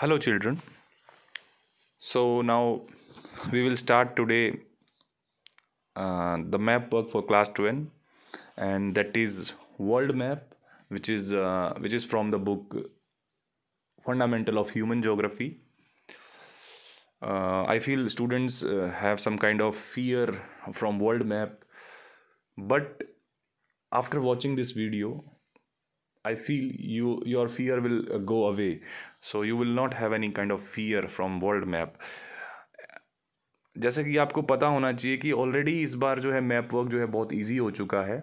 hello children so now we will start today uh, the map work for class 12 and that is world map which is uh, which is from the book fundamental of human geography uh, i feel students uh, have some kind of fear from world map but after watching this video i feel you your fear will uh, go away so you will not have any kind of fear from world map जैसे कि आपको पता होना चाहिए कि already इस बार जो है मैप वर्क जो है बहुत इजी हो चुका है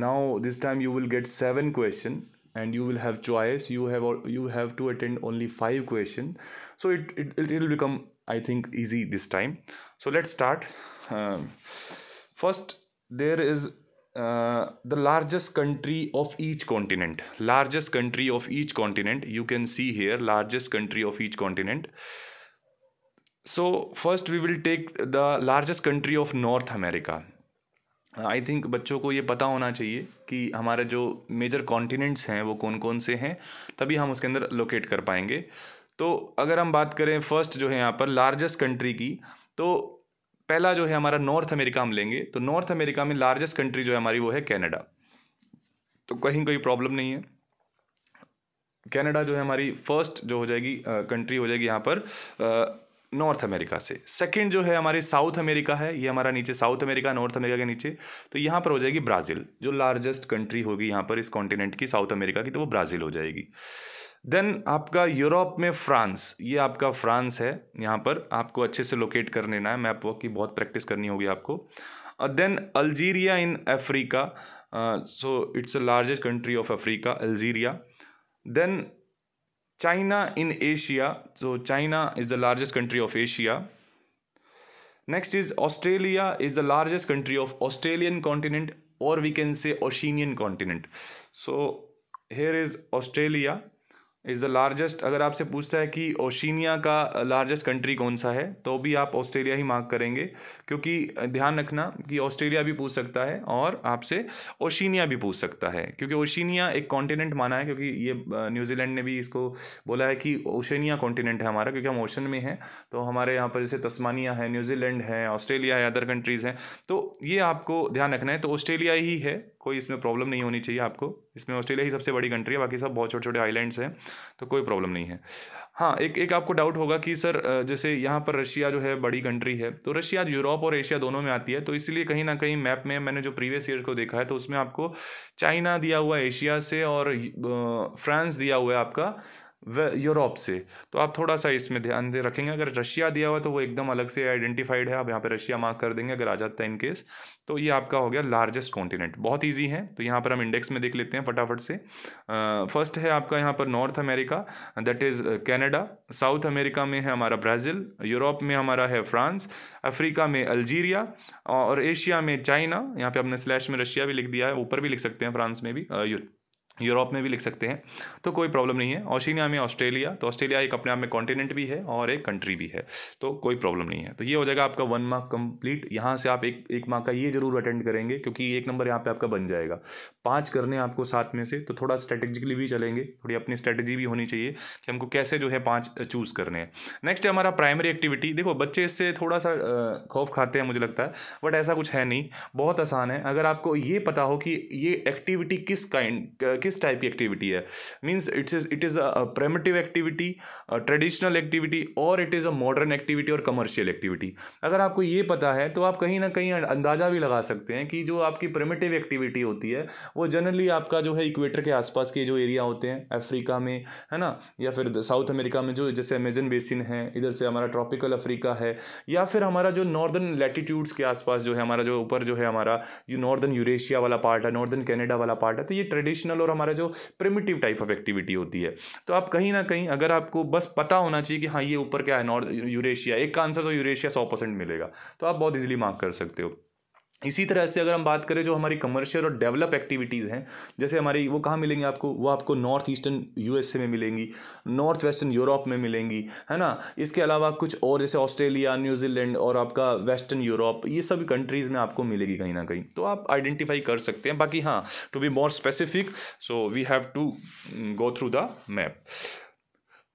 now this time you will get seven question and you will have choice you have you have to attend only five question so it it it will become i think easy this time so let's start uh, first there is the largest country of each continent largest country of each continent you can see here largest country of each continent so first we will take the largest country of north america I think बच्चों को ये पता होना चाहिए कि हमारे जो major continents हैं वो कौन कौन से हैं तभी हम उसके अंदर लोकेट कर पाएंगे तो अगर हम बात करें फर्स्ट जो है यहाँ पर लार्जेस्ट कंट्री की तो पहला जो है हमारा नॉर्थ अमेरिका हम लेंगे तो नॉर्थ अमेरिका में लार्जेस्ट कंट्री जो है हमारी वो है कैनेडा तो कहीं कोई प्रॉब्लम नहीं है कैनेडा जो है हमारी फर्स्ट जो हो जाएगी कंट्री हो जाएगी यहाँ पर नॉर्थ अमेरिका से सेकंड जो है हमारी साउथ अमेरिका है ये हमारा नीचे साउथ अमेरिका नॉर्थ अमेरिका के नीचे तो यहाँ पर हो जाएगी ब्राज़ील जो लार्जेस्ट कंट्री होगी यहाँ पर इस कॉन्टिनेंट की साउथ अमेरिका की तो वो ब्राज़ील हो जाएगी देन आपका यूरोप में फ्रांस ये आपका फ्रांस है यहाँ पर आपको अच्छे से लोकेट कर लेना है मैप वर्क की बहुत प्रैक्टिस करनी होगी आपको then Algeria in Africa so it's a largest country of Africa Algeria then China in Asia so China is the largest country of Asia next is Australia is the largest country of Australian continent और we can say Oceanian continent so here is Australia is the largest अगर आपसे पूछता है कि Oceania का largest country कौन सा है तो भी आप ऑस्ट्रेलिया ही मार्क करेंगे क्योंकि ध्यान रखना कि ऑस्ट्रेलिया भी पूछ सकता है और आपसे ओशिनिया भी पूछ सकता है क्योंकि ओशिनिया एक कॉन्टिनेंट माना है क्योंकि ये न्यूजीलैंड ने भी इसको बोला है कि ओशिनिया कॉन्टिनेंट है हमारा क्योंकि हम ओशन में हैं तो हमारे यहाँ पर जैसे तस्मानिया है न्यूजीलैंड है ऑस्ट्रेलिया है अदर कंट्रीज़ हैं तो ये आपको ध्यान रखना है तो ऑस्ट्रेलिया ही है कोई इसमें प्रॉब्लम नहीं होनी चाहिए आपको इसमें ऑस्ट्रेलिया ही सबसे बड़ी कंट्री है बाकी सब बहुत छोटे छोटे आइलैंड्स हैं तो कोई प्रॉब्लम नहीं है हाँ एक एक आपको डाउट होगा कि सर जैसे यहाँ पर रशिया जो है बड़ी कंट्री है तो रशिया यूरोप और एशिया दोनों में आती है तो इसलिए कहीं ना कहीं मैप में मैंने जो प्रीवियस ईयर को देखा है तो उसमें आपको चाइना दिया हुआ एशिया से और फ्रांस दिया हुआ है आपका यूरोप से तो आप थोड़ा सा इसमें ध्यान दे रखेंगे अगर रशिया दिया हुआ तो वो एकदम अलग से आइडेंटिफाइड है आप यहाँ पे रशिया मार्क कर देंगे अगर आ जाता है इनकेस तो ये आपका हो गया लार्जेस्ट कॉन्टिनेंट बहुत ईजी है तो यहाँ पर हम इंडेक्स में देख लेते हैं फटाफट से फर्स्ट है आपका यहाँ पर North America that is Canada South America में है हमारा ब्राज़ील यूरोप में हमारा है फ्रांस अफ्रीका में अल्जीरिया और एशिया में चाइना यहाँ पर आपने स्लैश में रशिया भी लिख दिया है ऊपर भी लिख सकते हैं फ्रांस में भी यूरोप में भी लिख सकते हैं तो कोई प्रॉब्लम नहीं है ऑशिनिया में ऑस्ट्रेलिया तो ऑस्ट्रेलिया एक अपने आप में कॉन्टिनेंट भी है और एक कंट्री भी है तो कोई प्रॉब्लम नहीं है तो ये हो जाएगा आपका वन मार्क कंप्लीट यहाँ से आप एक एक मार्क का ये जरूर अटेंड करेंगे क्योंकि एक नंबर यहाँ पे आपका बन जाएगा पाँच करने आपको साथ में से तो थोड़ा स्ट्रेटेजिकली भी चलेंगे थोड़ी अपनी स्ट्रेटेजी भी होनी चाहिए कि हमको कैसे जो है पाँच चूज़ करने हैं नेक्स्ट है हमारा प्राइमरी एक्टिविटी देखो बच्चे इससे थोड़ा सा खौफ खाते हैं मुझे लगता है बट ऐसा कुछ है नहीं बहुत आसान है अगर आपको ये पता हो कि ये एक्टिविटी किस काइंड किस किस टाइप की एक्टिविटी है means it's it is a primitive activity traditional activity और it is a modern activity और कमर्शियल एक्टिविटी अगर आपको ये पता है तो आप कहीं ना कहीं अं, अंदाज़ा भी लगा सकते हैं कि जो आपकी प्रेमेटिव एक्टिविटी होती है वो जनरली आपका जो है इक्वेटर के आसपास के जो एरिया होते हैं अफ्रीका में है ना या फिर साउथ अमेरिका में जो जैसे अमेजन बेसिन है इधर से हमारा ट्रॉपिकल अफ्रीका है या फिर हमारा जो नॉर्दर्न लैटिट्यूड्स के आसपास जो है हमारा जो ऊपर जो है हमारा नॉर्दर्न यूरेशिया वाला पार्ट है नॉर्दर्न कैनेडा वाला पार्ट है तो ये ट्रेडिशनल और मतलब हमारा जो प्रिमिटिव टाइप ऑफ एक्टिविटी होती है तो आप कहीं ना कहीं अगर आपको बस पता होना चाहिए कि हाँ ये ऊपर क्या है नॉर्थ यूरेशिया एक का आंसर तो यूरेशिया सौ परसेंट मिलेगा तो आप बहुत ईजिली मार्क कर सकते हो इसी तरह से अगर हम बात करें जो हमारी कमर्शियल और डेवलप एक्टिविटीज़ हैं जैसे हमारी वो कहाँ मिलेंगी आपको वो आपको नॉर्थ ईस्टर्न यूएसए में मिलेंगी नॉर्थ वेस्टर्न यूरोप में मिलेंगी है ना इसके अलावा कुछ और जैसे ऑस्ट्रेलिया न्यूजीलैंड और आपका वेस्टर्न यूरोप ये सभी कंट्रीज़ में आपको मिलेगी कहीं ना कहीं तो आप आइडेंटिफाई कर सकते हैं बाकी हाँ to be more specific so we have to go through the map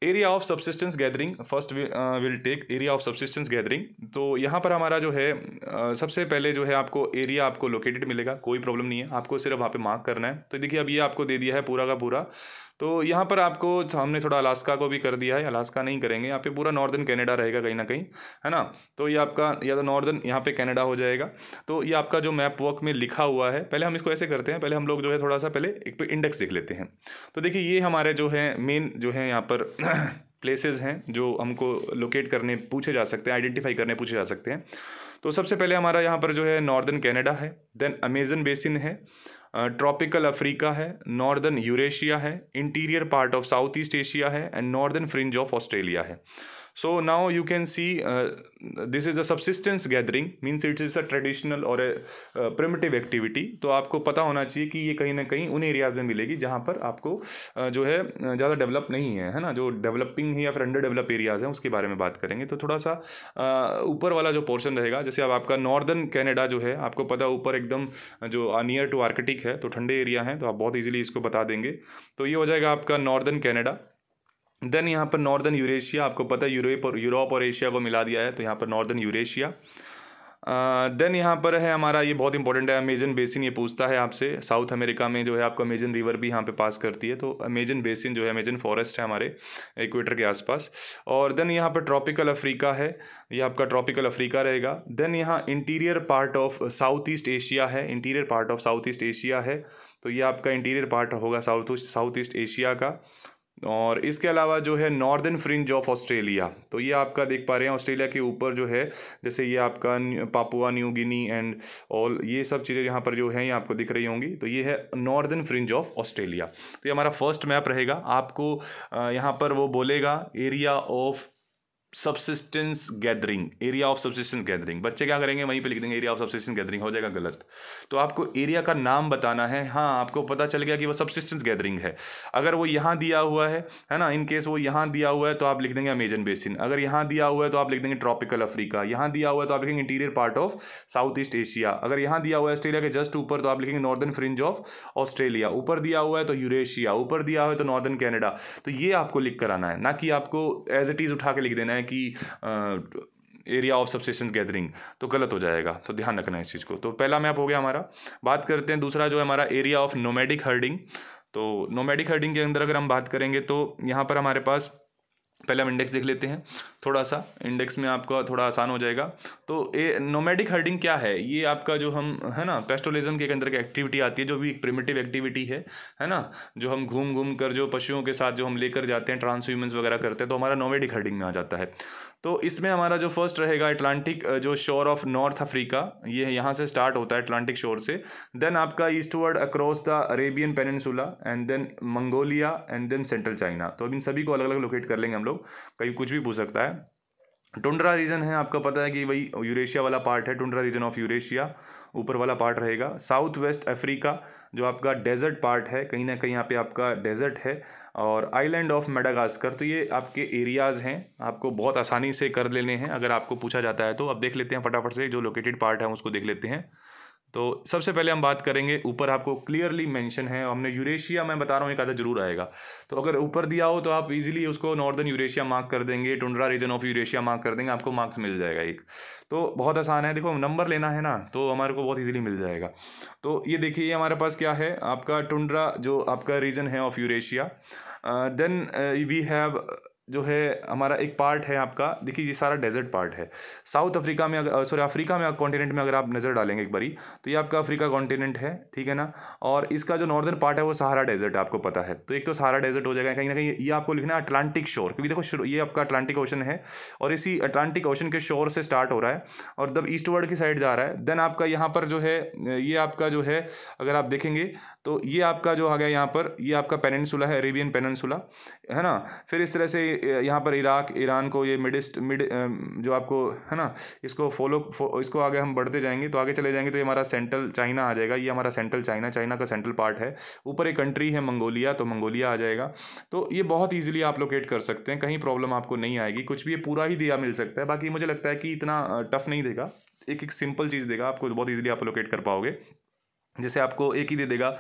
area of subsistence gathering first will take area of subsistence gathering तो यहाँ पर हमारा जो है uh, सबसे पहले जो है आपको एरिया आपको लोकेटेड मिलेगा कोई प्रॉब्लम नहीं है आपको सिर्फ वहाँ पे मार्क करना है तो देखिए अब ये आपको दे दिया है पूरा का पूरा तो यहाँ पर आपको हमने थोड़ा अलास्का को भी कर दिया है अलास्का नहीं करेंगे यहाँ पे पूरा नॉर्दर्न कनाडा रहेगा कहीं ना कहीं है ना तो ये आपका या तो नॉर्दर्न यहाँ पे कनाडा हो जाएगा तो ये आपका जो मैप वर्क में लिखा हुआ है पहले हम इसको ऐसे करते हैं पहले हम लोग जो है थोड़ा सा पहले एक पे इंडेक्स देख लेते हैं तो देखिए ये हमारे जो है मेन जो है यहाँ पर प्लेसेज हैं जो हमको लोकेट करने पूछे जा सकते हैं आइडेंटिफाई करने पूछे जा सकते हैं तो सबसे पहले हमारा यहाँ पर जो है नॉर्दर्न कैनेडा है देन अमेजन बेसिन है ट्रॉपिकल अफ्रीका है नॉर्दर्न यूरेशिया है interior part of South East Asia है and northern fringe of Australia है so now you can see uh, this is a subsistence gathering means it is a traditional or a uh, primitive activity तो आपको पता होना चाहिए कि ये कहीं ना कहीं उन एरियाज में मिलेगी जहाँ पर आपको uh, जो है uh, ज़्यादा डेवलप नहीं है है ना जो डेवलपिंग या फिर अंडर डेवलप एरियाज हैं उसके बारे में बात करेंगे तो थोड़ा सा uh, ऊपर वाला जो पोर्शन रहेगा जैसे अब आपका नॉर्दर्न कैनेडा जो है आपको पता ऊपर एकदम जो नियर टू आर्कटिक है तो ठंडे एरिया हैं तो आप बहुत ईजिली इसको बता देंगे तो ये हो जाएगा आपका नॉर्दर्न कैनेडा देन यहाँ पर नॉर्दर्न यूरेशिया आपको पता है यूरोप और यूरोप और एशिया को मिला दिया है तो यहाँ पर नॉर्दर्न यूरेशिया देन यहाँ पर है हमारा ये बहुत इंपॉर्टेंट है अमेजन बेसिन ये पूछता है आपसे साउथ अमेरिका में जो है आपको अमेजन रिवर भी यहाँ पे पास करती है तो अमेजन बेसिन जो है अमेजन फॉरेस्ट है हमारे इक्वेटर के आसपास और देन यहाँ पर ट्रॉपिकल अफ्रीका है ये आपका ट्रॉपिकल अफ्रीका रहेगा देन यहाँ interior part of South East Asia है interior part of South East Asia है तो ये आपका इंटीरियर पार्ट होगा साउथ साउथ ईस्ट एशिया का और इसके अलावा जो है नॉर्दर्न फ्रिंज ऑफ ऑस्ट्रेलिया तो ये आपका देख पा रहे हैं ऑस्ट्रेलिया के ऊपर जो है जैसे ये आपका Papua New Guinea and all ये सब चीज़ें यहाँ पर जो है ये आपको दिख रही होंगी तो ये है नॉर्दर्न फ्रिंज ऑफ ऑस्ट्रेलिया तो ये हमारा फर्स्ट मैप रहेगा आपको यहाँ पर वो बोलेगा area of subsistence gathering area of subsistence gathering बच्चे क्या करेंगे वहीं पे लिख देंगे एरिया ऑफ सबसिस्टेंस गैदरिंग हो जाएगा गलत तो आपको एरिया का नाम बताना है हाँ आपको पता चल गया कि वो सबसिस्टेंस गैदरिंग है अगर वो यहाँ दिया हुआ है है ना इन केस वो यहाँ दिया हुआ है तो आप लिख देंगे अमेजन बेसिन अगर यहाँ दिया हुआ है तो आप लिख देंगे ट्रॉपिकल अफ्रीका यहाँ दिया हुआ है तो आप लिखेंगे interior part of South East Asia अगर यहाँ दिया हुआ है ऑस्ट्रेलिया के जस्ट ऊपर तो आप लिखेंगे नॉर्दर्न फ्रिंज ऑफ ऑस्ट्रेलिया ऊपर दिया हुआ है तो यूरेशिया ऊपर दिया हुआ है तो नॉर्दर्न कैनेडा तो ये आपको लिख कर आना है ना कि आपको एज इट इज़ उठा के लिख देना है कि एरिया ऑफ सबसेशन गैदरिंग तो गलत हो जाएगा तो ध्यान रखना इस चीज़ को तो पहला मैप हो गया हमारा बात करते हैं दूसरा जो है हमारा एरिया ऑफ नोमेडिक हर्डिंग तो नोमेडिक हर्डिंग के अंदर अगर हम बात करेंगे तो यहाँ पर हमारे पास पहले हम इंडेक्स देख लेते हैं थोड़ा सा इंडेक्स में आपका थोड़ा आसान हो जाएगा तो ये नोमेडिक हर्डिंग क्या है ये आपका जो हम है ना पेस्टोलिज्म के एक अंदर की एक्टिविटी आती है जो भी एक प्रिमेटिव एक्टिविटी है है ना जो हम घूम घूम कर जो पशुओं के साथ जो हम लेकर जाते हैं ट्रांस ह्यूमन्स वगैरह करते हैं तो हमारा नोमेडिक हर्डिंग में आ जाता है तो इसमें हमारा जो फर्स्ट रहेगा अटलांटिक जो शोर ऑफ नॉर्थ अफ्रीका ये यहाँ से स्टार्ट होता है अटलांटिक शोर से देन आपका eastward across the Arabian peninsula and then Mongolia and then central China तो अब इन सभी को अलग अलग लोकेट कर लेंगे हम लोग कहीं कुछ भी पूछ सकता है टुंड्रा रीजन है आपका पता है कि वही यूरेशिया वाला पार्ट है टुंड्रा रीजन ऑफ यूरेशिया ऊपर वाला पार्ट रहेगा साउथ वेस्ट अफ्रीका जो आपका डेजर्ट पार्ट है कहीं ना कहीं यहाँ पे आपका डेजर्ट है और आइलैंड ऑफ मेडागास्कर तो ये आपके एरियाज़ हैं आपको बहुत आसानी से कर लेने हैं अगर आपको पूछा जाता है तो अब देख लेते हैं फटाफट से जो लोकेटेड पार्ट है उसको देख लेते हैं तो सबसे पहले हम बात करेंगे ऊपर आपको क्लियरली मेंशन है हमने यूरेशिया मैं बता रहा हूँ एक आधा जरूर आएगा तो अगर ऊपर दिया हो तो आप इजीली उसको नॉर्दर्न यूरेशिया मार्क कर देंगे tundra region of Eurasia mark कर देंगे आपको मार्क्स मिल जाएगा एक तो बहुत आसान है देखो नंबर लेना है ना तो हमारे को बहुत ईजिली मिल जाएगा तो ये देखिए हमारे पास क्या है आपका टुंड्रा जो आपका रीजन है of Eurasia then we have जो है हमारा एक पार्ट है आपका देखिए ये सारा डेजर्ट पार्ट है साउथ अफ्रीका में अगर सॉरी अफ्रीका में कॉन्टिनेंट में अगर आप नज़र डालेंगे एक बारी तो ये आपका अफ्रीका कॉन्टिनेंट है ठीक है ना और इसका जो नॉर्दर्न पार्ट है वो सहारा डेजर्ट आपको पता है तो एक तो सहारा डेजर्ट हो जाएगा कहीं ना कहीं ये आपको लिखना है अटलांटिक शोर क्योंकि देखो ये आपका अटलांटिक ओशन है और इसी अटलांटिक ओशन के शोर से स्टार्ट हो रहा है और जब वर्ल्ड की साइड जा रहा है देन आपका यहाँ पर जो है ये आपका जो है अगर आप देखेंगे तो ये आपका जो आ गया यहाँ पर ये आपका पेनसुला है अरेबियन पेनसुला है ना फिर इस तरह से यहाँ पर इराक ईरान को ये मिडिस्ट मिड जो आपको है ना इसको फॉलो इसको आगे हम बढ़ते जाएंगे तो आगे चले जाएंगे तो ये हमारा सेंट्रल चाइना आ जाएगा ये हमारा सेंट्रल चाइना चाइना का सेंट्रल पार्ट है ऊपर एक कंट्री है मंगोलिया तो मंगोलिया आ जाएगा तो ये बहुत ईजिली आप लोकेट कर सकते हैं कहीं प्रॉब्लम आपको नहीं आएगी कुछ भी ये पूरा ही दिया मिल सकता है बाकी मुझे लगता है कि इतना टफ नहीं देगा एक एक सिंपल चीज़ देगा आपको बहुत ईजिली आप लोकेट कर पाओगे जैसे आपको एक ही दे देगा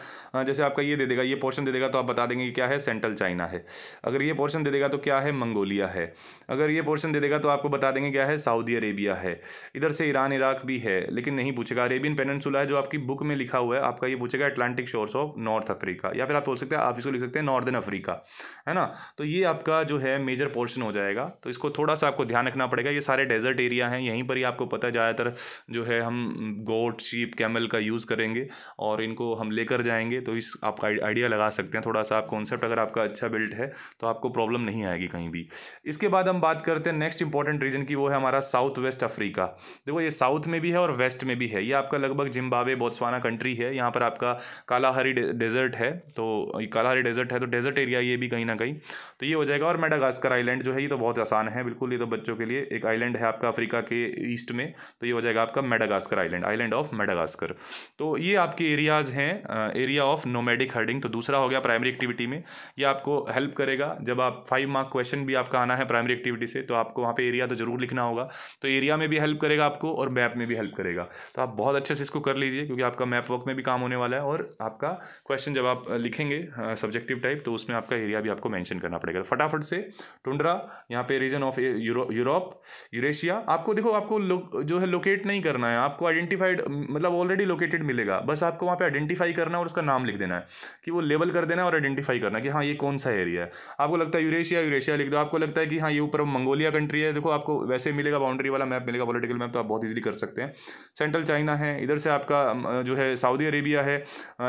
जैसे आपका ये दे देगा ये पोर्शन दे देगा तो आप बता देंगे कि क्या है सेंट्रल चाइना है अगर ये पोर्शन दे देगा तो क्या है मंगोलिया है अगर ये पोर्शन दे देगा तो आपको बता देंगे क्या है सऊदी अरेबिया है इधर से ईरान इराक भी है लेकिन नहीं पूछेगा अरेबियन पेनसुला है जो आपकी बुक में लिखा हुआ है आपका ये पूछेगा Atlantic shores of North Africa या फिर आप बोल सकते हैं आप इसको लिख सकते हैं नॉर्दर्न अफ्रीका है ना तो ये आपका जो है मेजर पोर्शन हो जाएगा तो इसको थोड़ा सा आपको ध्यान रखना पड़ेगा ये सारे डेजर्ट एरिया हैं यहीं पर ही आपको पता ज़्यादातर जो है हम गोट शीप कैमल का यूज़ करेंगे और इनको हम लेकर जाएंगे तो इस आप आइडिया लगा सकते हैं थोड़ा सा आप कॉन्सेप्ट अगर आपका अच्छा बिल्ट है तो आपको प्रॉब्लम नहीं आएगी कहीं भी इसके बाद हम बात करते हैं नेक्स्ट इंपॉर्टेंट रीजन की वो है हमारा साउथ वेस्ट अफ्रीका देखो ये साउथ में भी है और वेस्ट में भी है ये आपका लगभग जिम्बावे बोत्सवाना कंट्री है यहाँ पर आपका कालाहारी डेजर्ट है तो कालाहारी डेजर्ट है तो डेजर्ट एरिया ये भी कहीं ना कहीं तो ये हो जाएगा और मेडागास्कर आइलैंड जो है ये तो बहुत आसान है बिल्कुल ये तो बच्चों के लिए एक आइलैंड है आपका अफ्रीका के ईस्ट में तो ये हो जाएगा आपका Madagascar island island of Madagascar तो ये आप आपके एरियाज़ हैं एरिया ऑफ नोमेडिक हर्डिंग तो दूसरा हो गया प्राइमरी एक्टिविटी में ये आपको हेल्प करेगा जब आप फाइव मार्क क्वेश्चन भी आपका आना है प्राइमरी एक्टिविटी से तो आपको वहाँ पे एरिया तो ज़रूर लिखना होगा तो एरिया में भी हेल्प करेगा आपको और मैप में भी हेल्प करेगा तो आप बहुत अच्छे से इसको कर लीजिए क्योंकि आपका मैप वर्क में भी काम होने वाला है और आपका क्वेश्चन जब आप uh, लिखेंगे सब्जेक्टिव uh, टाइप तो उसमें आपका एरिया भी आपको मैंशन करना पड़ेगा तो फटाफट से टुंड्रा यहाँ पे रीजन ऑफ यूरोप यूरेशिया आपको देखो आपको जो है लोकेट नहीं करना है आपको आइडेंटिफाइड मतलब ऑलरेडी लोकेटेड मिलेगा बस आपको वहाँ पे आइडेंटिफाई करना है और उसका नाम लिख देना है कि वो लेबल कर देना है और आइडेंटिफाई करना है कि हाँ ये कौन सा एरिया है आपको लगता है यूरेशिया यूरेशिया लिख दो आपको लगता है कि हाँ ये ऊपर मंगोलिया कंट्री है देखो आपको वैसे मिलेगा बाउंड्री वाला मैप मिलेगा पोलिटिकल मैप तो आप बहुत ईजिली कर सकते हैं सेंट्रल चाइना है इधर से आपका जो है सऊदी अरेबिया है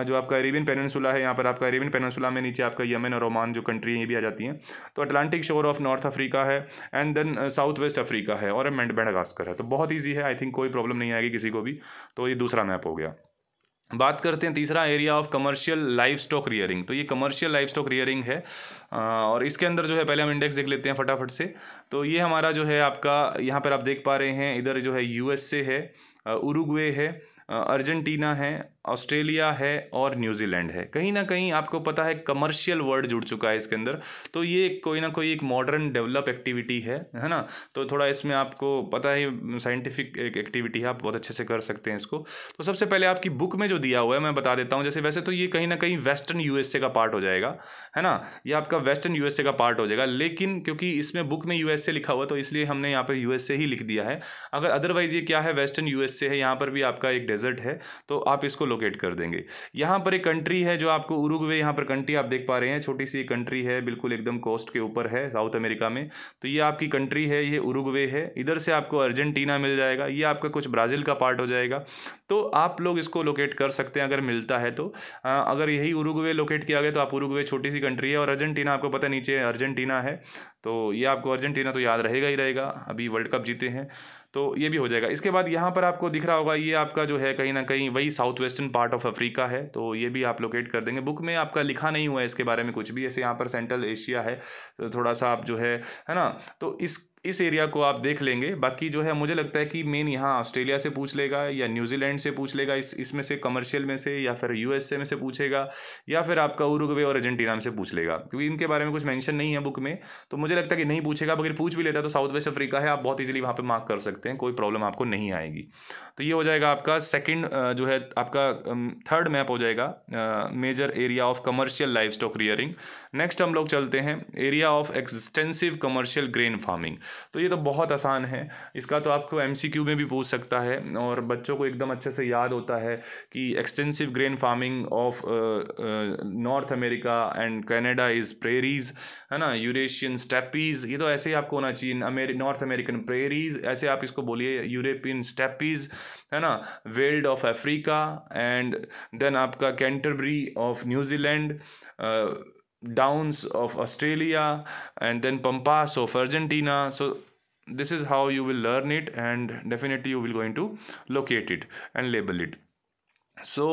जो आपका अरेबियन पेनसुला है यहाँ पर आपका अरेबियन पेनसुला में नीचे आपका यमन और ओमान जो कंट्री है ये भी आ जाती हैं तो Atlantic shore of North Africa है and then South West Africa है और मेडगास्कर है तो बहुत ईजी है आई थिंक कोई प्रॉब्लम नहीं आएगी किसी को भी तो ये दूसरा मैप हो गया बात करते हैं तीसरा area of commercial livestock rearing तो ये कमर्शियल लाइफ स्टॉक रियरिंग है और इसके अंदर जो है पहले हम इंडेक्स देख लेते हैं फटाफट से तो ये हमारा जो है आपका यहाँ पर आप देख पा रहे हैं इधर जो है यूएसए है उरुग्वे है अर्जेंटीना है ऑस्ट्रेलिया है और न्यूजीलैंड है कहीं ना कहीं आपको पता है कमर्शियल वर्ल्ड जुड़ चुका है इसके अंदर तो ये कोई ना कोई एक मॉडर्न डेवलप एक्टिविटी है है ना तो थोड़ा इसमें आपको पता है साइंटिफिक एक एक्टिविटी है आप बहुत अच्छे से कर सकते हैं इसको तो सबसे पहले आपकी बुक में जो दिया हुआ है मैं बता देता हूँ जैसे वैसे तो ये कहीं ना कहीं वेस्टर्न यूएसए का पार्ट हो जाएगा है ना ये आपका वेस्टर्न यूएसए का पार्ट हो जाएगा लेकिन क्योंकि इसमें बुक में यूएसए लिखा हुआ तो इसलिए हमने यहाँ पर यूएसए ही लिख दिया है अगर अदरवाइज ये क्या है वेस्टर्न यूएसए है यहाँ पर भी आपका एक डेजर्ट है तो आप इसको लोकेट कर देंगे यहाँ पर एक कंट्री है जो आपको उरुग्वे यहाँ पर कंट्री आप देख पा रहे हैं छोटी सी कंट्री है बिल्कुल एकदम कोस्ट के ऊपर है साउथ अमेरिका में तो ये आपकी कंट्री है ये उरुग्वे है इधर से आपको अर्जेंटीना मिल जाएगा ये आपका कुछ ब्राज़ील का पार्ट हो जाएगा तो आप लोग इसको लोकेट कर सकते हैं अगर मिलता है तो अगर यही उरुग्वे लोकेट किया गया तो आप उरुग्वे छोटी सी कंट्री है और अर्जेंटीना आपको पता नीचे अर्जेंटीना है तो ये आपको अर्जेंटीना तो याद रहेगा ही रहेगा अभी वर्ल्ड कप जीते हैं तो ये भी हो जाएगा इसके बाद यहाँ पर आपको दिख रहा होगा ये आपका जो है कहीं ना कहीं वही South western part of Africa है तो ये भी आप लोकेट कर देंगे बुक में आपका लिखा नहीं हुआ है इसके बारे में कुछ भी ऐसे यहाँ पर सेंट्रल एशिया है तो थोड़ा सा आप जो है है ना तो इस इस एरिया को आप देख लेंगे बाकी जो है मुझे लगता है कि मेन यहाँ ऑस्ट्रेलिया से पूछ लेगा या न्यूजीलैंड से पूछ लेगा इस इसमें से कमर्शियल में से या फिर यूएसए में से पूछेगा या फिर आपका उरुग्वे और अर्जेंटीना में से पूछ लेगा क्योंकि इनके बारे में कुछ मेंशन नहीं है बुक में तो मुझे लगता है कि नहीं पूछेगा अगर पूछ भी लेता तो साउथ वेस्ट अफ्रीका है आप बहुत ईजिली वहाँ पर मार्क कर सकते हैं कोई प्रॉब्लम आपको नहीं आएगी तो ये हो जाएगा आपका सेकेंड जो है आपका थर्ड मैप हो जाएगा major area of commercial livestock rearing next हम लोग चलते हैं area of extensive commercial grain farming तो ये तो बहुत आसान है इसका तो आपको एम में भी पूछ सकता है और बच्चों को एकदम अच्छे से याद होता है कि extensive grain farming of North America and Canada is prairies है ना यूरेशियन स्टेपीज़ ये तो ऐसे ही आपको होना चाहिए नॉर्थ अमेरिकन प्रेरीज ऐसे आप इसको बोलिए यूरोपियन स्टेपीज़ है ना veld of Africa and then आपका कैंटरबरी ऑफ न्यूजीलैंड downs of Australia and then Pampas of Argentina. So this is how you will learn it and definitely you will going to locate it and label it. So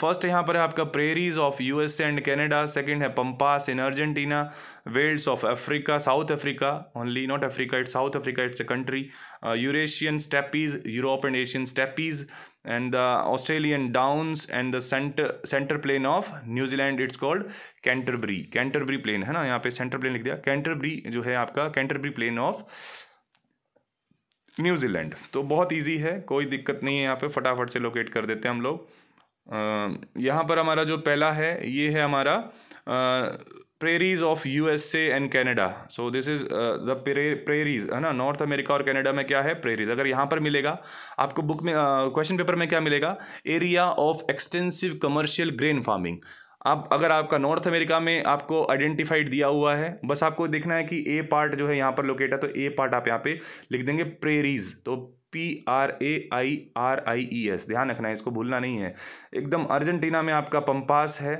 first uh, यहाँ पर है आपका prairies of USA and Canada second है pampas in Argentina welds of Africa south Africa only not Africa it's south Africa it's a country Eurasian steppes Europe and Asian steppes and the Australian downs and देंटर centre plane of New Zealand it's called कैंटरब्री कैंटरब्री plane है ना यहाँ पे centre plane लिख दिया कैंटरब्री जो है आपका कैंटरब्री plane of New Zealand तो बहुत ईजी है कोई दिक्कत नहीं है यहाँ पे फटाफट से लोकेट कर देते हैं हम लोग यहाँ पर हमारा जो पहला है ये है हमारा prairies of U S A and Canada so this is the prairies है ना नॉर्थ अमेरिका और कैनेडा में क्या है प्रेरीज अगर यहाँ पर मिलेगा आपको बुक में क्वेश्चन uh, पेपर में क्या मिलेगा area of extensive commercial grain farming आप अगर आपका नॉर्थ अमेरिका में आपको आइडेंटिफाइड दिया हुआ है बस आपको देखना है कि ए पार्ट जो है यहाँ पर लोकेट है तो ए पार्ट आप यहाँ पे लिख देंगे प्रेरीज तो P R A I R I E S ध्यान रखना है इसको भूलना नहीं है एकदम अर्जेंटीना में आपका पम्पास है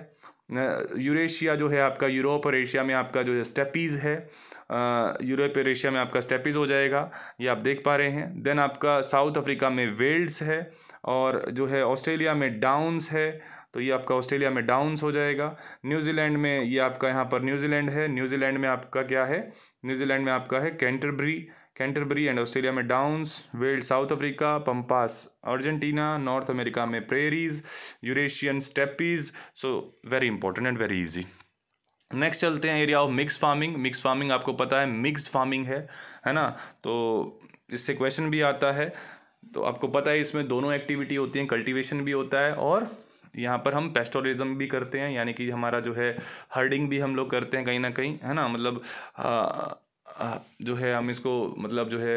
यूरेशिया जो है आपका यूरोप और एशिया में आपका जो है स्टेपीज़ है यूरोप और एशिया में आपका स्टेपीज़ हो जाएगा ये आप देख पा रहे हैं देन आपका साउथ अफ्रीका में वेल्ड्स है और जो है ऑस्ट्रेलिया में डाउन्स है तो ये आपका ऑस्ट्रेलिया में डाउन्स हो जाएगा न्यूजीलैंड में ये आपका यहाँ पर न्यूजीलैंड है न्यूजीलैंड में आपका क्या है न्यूजीलैंड में आपका है कैंटरब्री कैंटरबरी एंड ऑस्ट्रेलिया में downs weld south Africa Pampas Argentina north America में prairies Eurasian steppes so very important and very easy next चलते हैं area of mix farming mix farming आपको पता है मिक्स फार्मिंग है है ना तो इससे क्वेश्चन भी आता है तो आपको पता है इसमें दोनों एक्टिविटी होती हैं कल्टीवेशन भी होता है और यहाँ पर हम पेस्टोरिज्म भी करते हैं यानी कि हमारा जो है हर्डिंग भी हम लोग करते हैं कहीं ना कहीं है ना मतलब आ, हाँ, जो है हम इसको मतलब जो है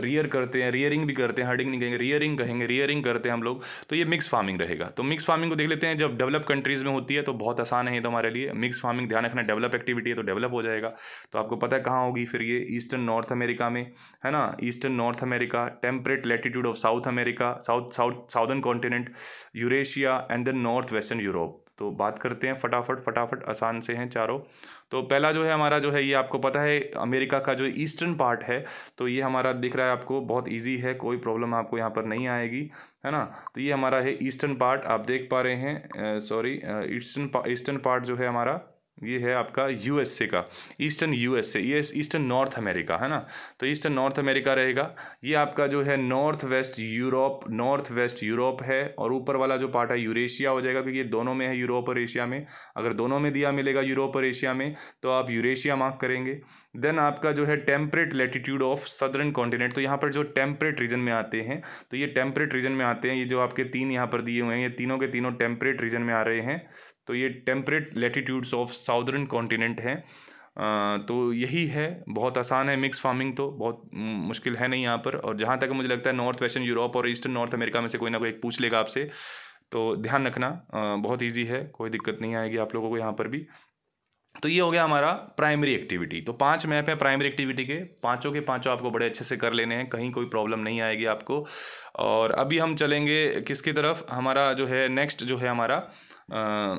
रियर करते हैं रियरिंग भी करते हैं हर्डिंग नहीं कहेंगे रियरिंग कहेंगे रियरिंग करते हैं हम लोग तो ये मिक्स फार्मिंग रहेगा तो मिक्स फार्मिंग को देख लेते हैं जब डेवलप कंट्रीज़ में होती है तो बहुत आसान है तो हमारे लिए मिक्स फार्मिंग ध्यान रखना डेवलप एक्टिविटी है तो डेवलप हो जाएगा तो आपको पता है कहाँ होगी फिर ये ईस्टर्न नॉर्थ अमेरिका में है ना eastern north America temperate latitude of south America south south southern continent Eurasia and then north western Europe तो बात करते हैं फटाफट फटाफट आसान से हैं चारों तो पहला जो है हमारा जो है ये आपको पता है अमेरिका का जो ईस्टर्न पार्ट है तो ये हमारा दिख रहा है आपको बहुत इजी है कोई प्रॉब्लम आपको यहाँ पर नहीं आएगी है ना तो ये हमारा है ईस्टर्न पार्ट आप देख पा रहे हैं सॉरी ईस्टर्न ईस्टर्न पार्ट जो है हमारा ये है आपका यूएसए का ईस्टर्न यूएसए ये ईस्टर्न नॉर्थ अमेरिका है ना तो ईस्टर्न नॉर्थ अमेरिका रहेगा ये आपका जो है north west Europe north west Europe है और ऊपर वाला जो पार्ट है यूरेशिया हो जाएगा क्योंकि ये दोनों में है यूरोप और एशिया में अगर दोनों में दिया मिलेगा यूरोप और एशिया में तो आप यूरेशिया मार्क करेंगे देन आपका जो है temperate latitude of southern continent तो यहाँ पर जो टेम्परेट रीजन में आते हैं तो ये टेम्परेट रीजन में आते हैं ये जो आपके तीन यहाँ पर दिए हुए हैं ये तीनों के तीनों टेम्परेट रीजन में आ रहे हैं तो ये temperate latitudes of southern continent हैं तो यही है बहुत आसान है मिक्स फार्मिंग तो बहुत मुश्किल है नहीं यहाँ पर और जहाँ तक मुझे लगता है नॉर्थ वेस्टर्न यूरोप और ईस्टर्न नॉर्थ अमेरिका में से कोई ना कोई पूछ लेगा आपसे तो ध्यान रखना बहुत ईजी है कोई दिक्कत नहीं आएगी आप लोगों को यहाँ पर भी तो ये हो गया हमारा प्राइमरी एक्टिविटी तो पांच मैप है प्राइमरी एक्टिविटी के पांचों के पांचों आपको बड़े अच्छे से कर लेने हैं कहीं कोई प्रॉब्लम नहीं आएगी आपको और अभी हम चलेंगे किसकी तरफ हमारा जो है नेक्स्ट जो है हमारा आ,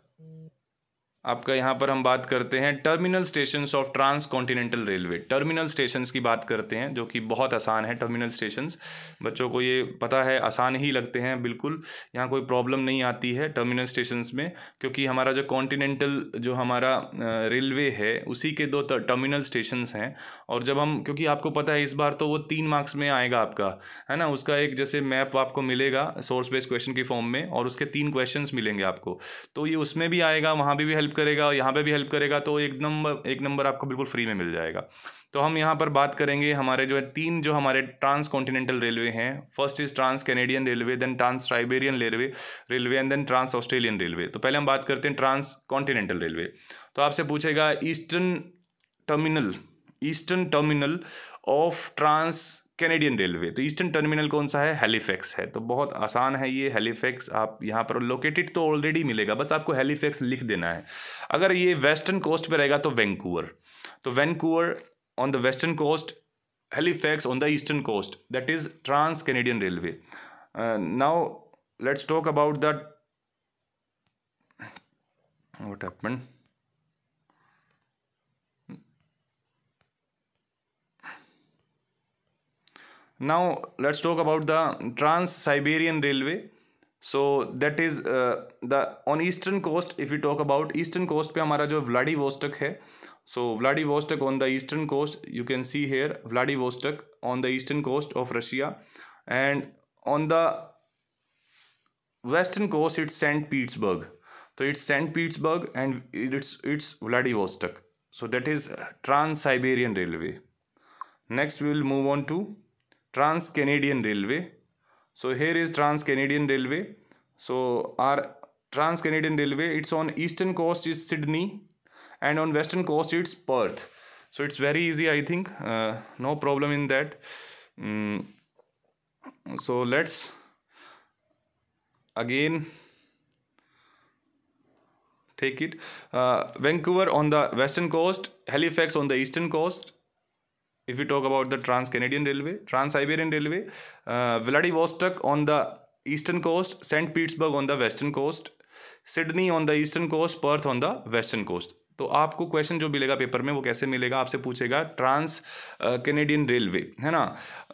आपका यहाँ पर हम बात करते हैं terminal station of transcontinental railway terminal station की बात करते हैं जो कि बहुत आसान है टर्मिनल स्टेशन बच्चों को ये पता है आसान ही लगते हैं बिल्कुल यहाँ कोई प्रॉब्लम नहीं आती है टर्मिनल स्टेशन में क्योंकि हमारा जो कॉन्टिनेंटल जो हमारा रेलवे है उसी के दो टर्मिनल स्टेशन हैं और जब हम क्योंकि आपको पता है इस बार तो वो तीन मार्क्स में आएगा आपका है ना उसका एक जैसे मैप आपको मिलेगा सोर्स बेस्ड क्वेश्चन के फॉर्म में और उसके तीन क्वेश्चन मिलेंगे आपको तो ये उसमें भी आएगा वहाँ भी हेल्प हेल्प करेगा और यहाँ पे भी हेल्प करेगा तो एक नंबर एक नंबर आपको बिल्कुल फ्री में मिल जाएगा तो हम यहाँ पर बात करेंगे हमारे जो है तीन जो हमारे ट्रांस कॉन्टिनेंटल रेलवे हैं first is trans Canadian railway then trans Siberian railway railway and then trans Australian railway तो पहले हम बात करते हैं ट्रांस कॉन्टिनेंटल रेलवे तो आपसे पूछेगा eastern terminal eastern terminal of trans Canadian railway तो ईस्टर्न टर्मिनल कौन सा है हेलीफेक्स है तो बहुत आसान है ये हेलीफैक्स आप यहाँ पर लोकेटेड तो ऑलरेडी मिलेगा बस आपको हेलीफैक्स लिख देना है अगर ये वेस्टर्न कोस्ट पर रहेगा तो वैंकूवर तो Vancouver on the western coast Halifax on the eastern coast that is trans Canadian railway now let's talk about that what happened now let's talk about the trans-siberian railway so that is uh, the on eastern coast if we talk about eastern coast pe hamara jo vladivostok hai so vladivostok on the eastern coast you can see here vladivostok on the eastern coast of russia and on the western coast it's saint petersburg so it's saint petersburg and it's it's vladivostok so that is trans-siberian railway next we will move on to Trans Canadian Railway. So here is Trans Canadian Railway. So our Trans Canadian Railway, it's on eastern coast is Sydney and on western coast it's Perth. So it's very easy, I think. Uh, no problem in that. Mm. So let's again take it. Uh, Vancouver on the western coast, Halifax on the eastern coast, if we talk about the Trans Canadian Railway, Trans Siberian Railway, uh, Vladivostok on the eastern coast, St. Petersburg on the western coast, Sydney on the eastern coast, Perth on the western coast. तो आपको question जो मिलेगा paper में वो कैसे मिलेगा आपसे पूछेगा ट्रांस कैनेडियन रेलवे है ना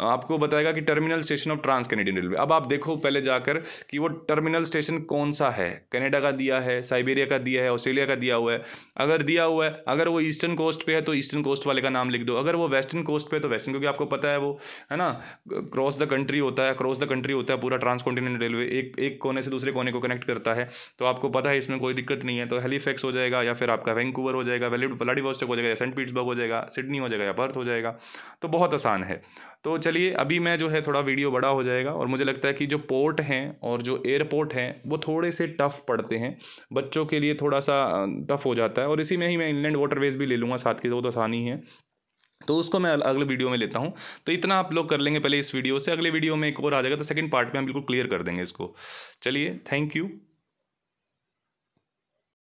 आपको बताएगा कि terminal station of trans Canadian railway अब आप देखो पहले जाकर कि वो टर्मिनल स्टेशन कौन सा है कनाडा का दिया है साइबेरिया का दिया है ऑस्ट्रेलिया का दिया हुआ है अगर दिया हुआ है अगर वो ईस्टर्न कोस्ट पे है तो ईस्टर्न कोस्ट वाले का नाम लिख दो अगर वो वेस्टर्न कोस्ट पर तो वेस्टर्न क्योंकि आपको पता है वो है ना क्रॉस द कंट्री होता है क्रॉस द कंट्री होता है पूरा ट्रांस कॉन्टिनेंट रेलवे एक एक कोने से दूसरे कोने को कनेक्ट करता है तो आपको पता है इसमें कोई दिक्कत नहीं है तो हेलीफेक्स हो जाएगा या फिर आपका वैंक वैंकूवर हो जाएगा व्लाडिवोस्टक हो जाएगा सेंट पीट्सबर्ग हो जाएगा सिडनी हो जाएगा या पर्थ हो जाएगा तो बहुत आसान है तो चलिए अभी मैं जो है थोड़ा वीडियो बड़ा हो जाएगा और मुझे लगता है कि जो पोर्ट हैं और जो एयरपोर्ट हैं वो थोड़े से टफ़ पड़ते हैं बच्चों के लिए थोड़ा सा टफ़ हो जाता है और इसी में ही मैं इंग्लैंड वाटरवेज भी ले लूँगा साथ के वो तो आसानी है तो उसको मैं अगले वीडियो में लेता हूँ तो इतना आप लोग कर लेंगे पहले इस वीडियो से अगले वीडियो में एक और आ जाएगा तो सेकंड पार्ट में हम बिल्कुल क्लियर कर देंगे इसको चलिए थैंक यू